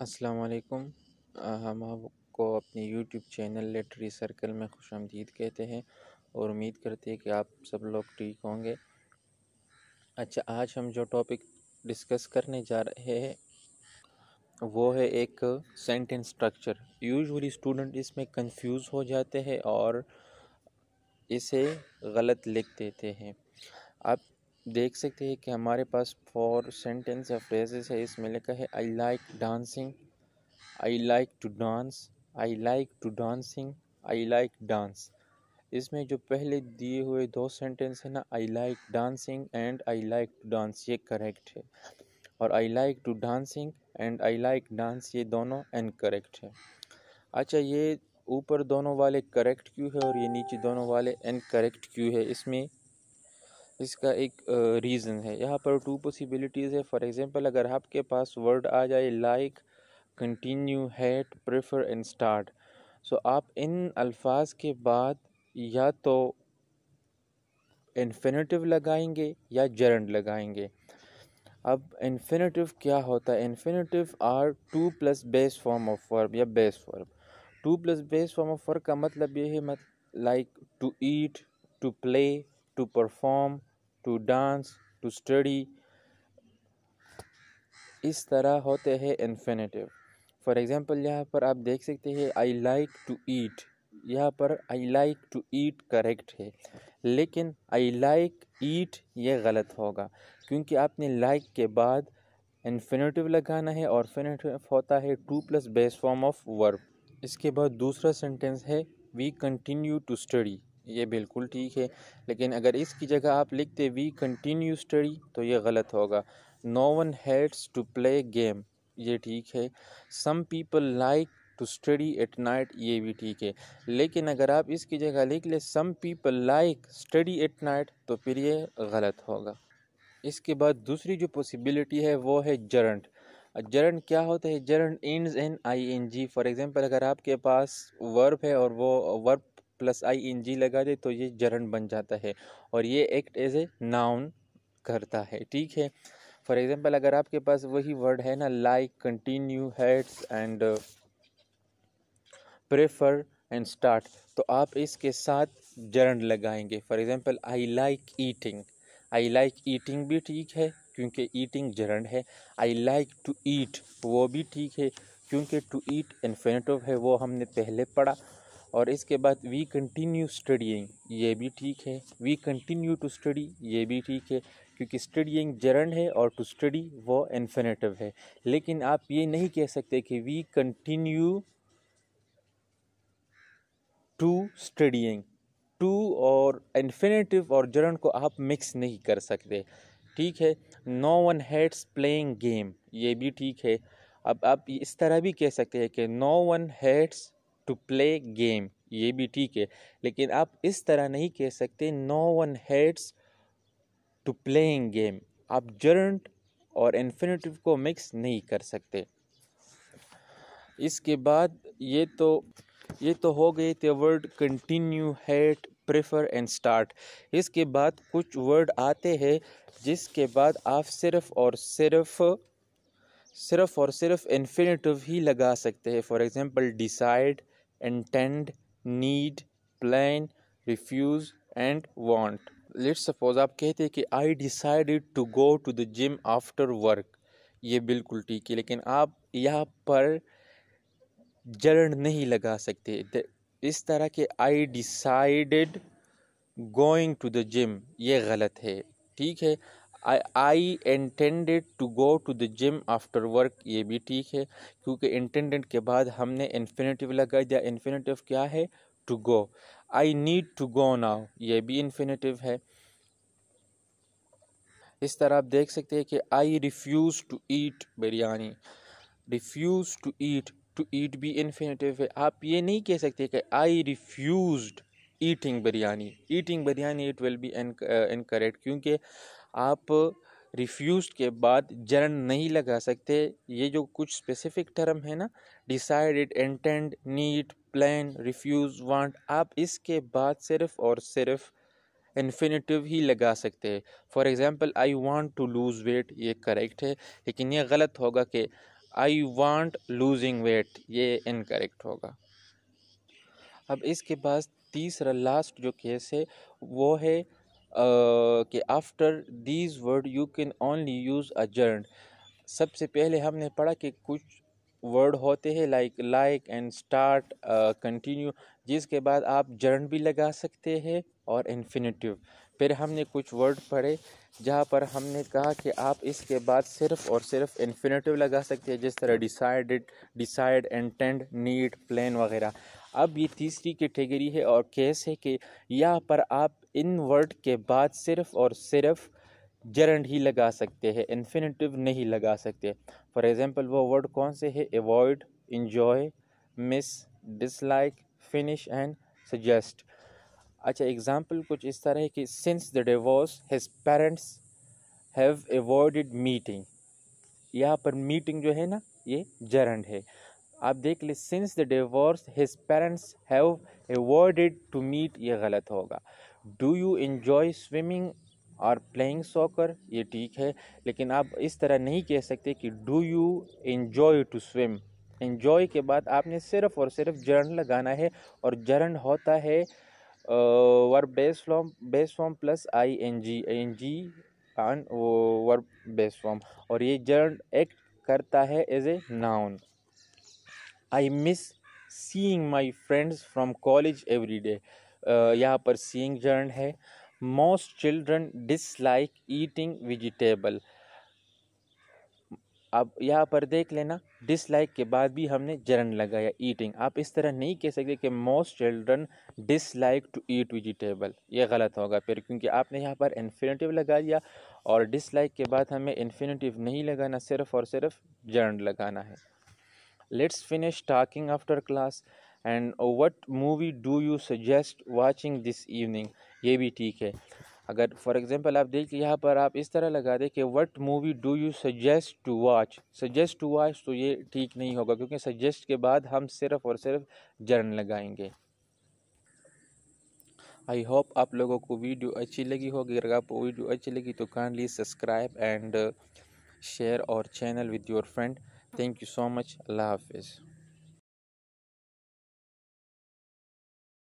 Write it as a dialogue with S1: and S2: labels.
S1: अस्सलाम वालेकुम हम आपको अपने यूट्यूब चैनल लेटरी सर्कल में खुश आमदीद कहते हैं और उम्मीद करते हैं कि आप सब लोग ठीक होंगे अच्छा आज हम जो टॉपिक डिस्कस करने जा रहे हैं वो है एक सेंटेंस स्ट्रक्चर यूजुअली स्टूडेंट इसमें कंफ्यूज हो जाते हैं और इसे गलत लिख देते हैं अब देख सकते हैं कि हमारे पास फोर सेंटेंस या फ्रेजेस है इसमें लिखा है I like dancing I like to dance I like to dancing I like dance इसमें जो पहले दिए हुए दो सेंटेंस है ना I like dancing and I like to dance ये करेक्ट है और I like to dancing and I like dance ये दोनों करेक्ट है अच्छा ये ऊपर दोनों वाले करेक्ट क्यों है और ये नीचे दोनों वाले करेक्ट क्यों है इसमें इसका एक रीज़न है यहाँ पर टू पॉसिबिलिटीज़ है फॉर एग्जांपल अगर आपके पास वर्ड आ जाए like continue hate prefer and start so आप इन अल्फाज के बाद या तो इन्फिनेटिव लगाएंगे या जरंड लगाएंगे अब इन्फिनेटिव क्या होता है infinitive are to plus base form of verb या base verb to plus base form of verb का मतलब ये है मत like to eat to play to perform to dance to study इस तरह होते हैं इन्फिनेटिव फॉर एग्ज़ाम्पल यहाँ पर आप देख सकते हैं आई लाइक टू ईट यहाँ पर I like to eat correct है लेकिन आई लाइक ईट ये गलत होगा क्योंकि आपने लाइक like के बाद इन्फिनेटिव लगाना है और फिनेटिव होता है to plus base form of verb इसके बाद दूसरा सेंटेंस है वी कंटिन्यू टू स्टडी ये बिल्कुल ठीक है लेकिन अगर इसकी जगह आप लिखते वी कंटिन्यू स्टडी तो ये गलत होगा no one hates to play game ये ठीक है some people like to study at night ये भी ठीक है लेकिन अगर आप इसकी जगह लिख ले some people like study at night तो फिर ये गलत होगा इसके बाद दूसरी जो पॉसिबिलिटी है वो है जरंट जरंट क्या होता है gerund end in I N G for example अगर आपके पास वर्ब है और वो वर्ब प्लस आई इन जी लगा दे तो ये जरन बन जाता है और ये एक्ट एज ए नाउन करता है ठीक है फॉर एग्ज़ाम्पल अगर आपके पास वही वर्ड है ना like continue hates and prefer and start तो आप इसके साथ जरन लगाएंगे for example I like eating I like eating भी ठीक है क्योंकि ईटिंग जरन है आई लाइक टू ईट वो भी ठीक है क्योंकि टू ईट इन्फिनेटिव है वो हमने पहले पढ़ा और इसके बाद वी कंटिन्यू स्टडियंग ये भी ठीक है वी कंटिन्यू टू स्टडी ये भी ठीक है क्योंकि स्टडियंग जरन है और टू स्टडी वो इन्फिनेटिव है लेकिन आप ये नहीं कह सकते कि we continue to studying to और इन्फिनेटिव और जरन को आप मिक्स नहीं कर सकते ठीक है no one hates playing game ये भी ठीक है अब आप इस तरह भी कह सकते हैं कि no one hates to play game ये भी ठीक है लेकिन आप इस तरह नहीं कह सकते no one hates to playing game आप जर्ट और इन्फिनेटिव को मिक्स नहीं कर सकते इसके बाद ये तो ये तो हो गए थे word continue hate prefer and start इसके बाद कुछ वर्ड आते हैं जिसके बाद आप सिर्फ और सिर्फ सिर्फ और सिर्फ इन्फिनेटिव ही लगा सकते हैं for example decide intend need plan refuse and want let's suppose आप कहते हैं कि I decided to go to the gym after work ये बिल्कुल ठीक है लेकिन आप यहाँ पर जड़ नहीं लगा सकते इस तरह के I decided going to the gym ये गलत है ठीक है I I intended to go to the gym after work ये भी ठीक है क्योंकि इंटेंडेड के बाद हमने इन्फिनेटिव लगा दिया इन्फिनेटिव क्या है to go I need to go now ये भी इन्फिनेटिव है इस तरह आप देख सकते हैं कि I refuse to eat biryani refuse to eat to eat भी इन्फिनेटिव है आप ये नहीं कह सकते कि I refuse eating biryani eating biryani it will be incorrect क्योंकि आप रिफ्यूज के बाद जरन नहीं लगा सकते ये जो कुछ स्पेसिफिक टर्म है ना decided intend need plan refuse want आप इसके बाद सिर्फ और सिर्फ इन्फिनेटिव ही लगा सकते हैं for example I want to lose weight ये करेक्ट है लेकिन ये गलत होगा कि आई वांट लूजिंग वेट ये इनकरेक्ट होगा अब इसके बाद तीसरा लास्ट जो केस है वो है Uh, कि after these word you can only use gerund सबसे पहले हमने पढ़ा कि कुछ वर्ड होते हैं like like and start continue जिसके बाद आप जर्न भी लगा सकते हैं और इन्फिनेटिव फिर हमने कुछ वर्ड पढ़े जहाँ पर हमने कहा कि आप इसके बाद सिर्फ और सिर्फ इन्फिनेटिव लगा सकते हैं जिस तरह decided decide tend need plan वगैरह अब ये तीसरी कैटेगरी है और केस है कि यहाँ पर आप इन वर्ड के बाद सिर्फ और सिर्फ जरंड ही लगा सकते हैं इन्फिनेटिव नहीं लगा सकते फॉर एग्ज़ाम्पल वो वर्ड कौन से है avoid enjoy miss dislike finish and suggest अच्छा एग्ज़ाम्पल कुछ इस तरह है कि since the divorce his parents have avoided meeting यहाँ पर मीटिंग जो है ना ये जरंड है आप देख ले since the divorce his parents have avoided to meet ये गलत होगा डू यू इन्जॉय स्विमिंग और प्लेइंग सॉकर ये ठीक है लेकिन आप इस तरह नहीं कह सकते कि do you enjoy to swim enjoy के बाद आपने सिर्फ और सिर्फ जर्न लगाना है और जर्न होता है verb base form base form plus I N G N G on verb base form और ये जर्न एक्ट करता है as a noun I miss seeing my friends from college every day यहाँ पर सीइंग जर्न है most children dislike eating vegetable अब यहाँ पर देख लेना डिसलाइक के बाद भी हमने जर्न लगाया ईटिंग आप इस तरह नहीं कह सकते कि most children dislike to eat vegetable ये गलत होगा फिर क्योंकि आपने यहाँ पर इन्फिनेटिव लगा दिया और डिसलाइक के बाद हमें इन्फिनेटिव नहीं लगाना सिर्फ और सिर्फ जर्न लगाना है let's finish talking after class and what movie do you suggest watching this evening ये भी ठीक है अगर फॉर एग्ज़ाम्पल आप देख यहाँ पर आप इस तरह लगा दें कि what movie do you suggest to watch suggest to watch तो ये ठीक नहीं होगा क्योंकि सजेस्ट के बाद हम सिर्फ़ और सिर्फ जर्न लगाएंगे आई होप आप लोगों को वीडियो अच्छी लगी होगी अगर आपको वीडियो अच्छी लगी तो kindly subscribe and share our channel with your friend Thank you so much. love is.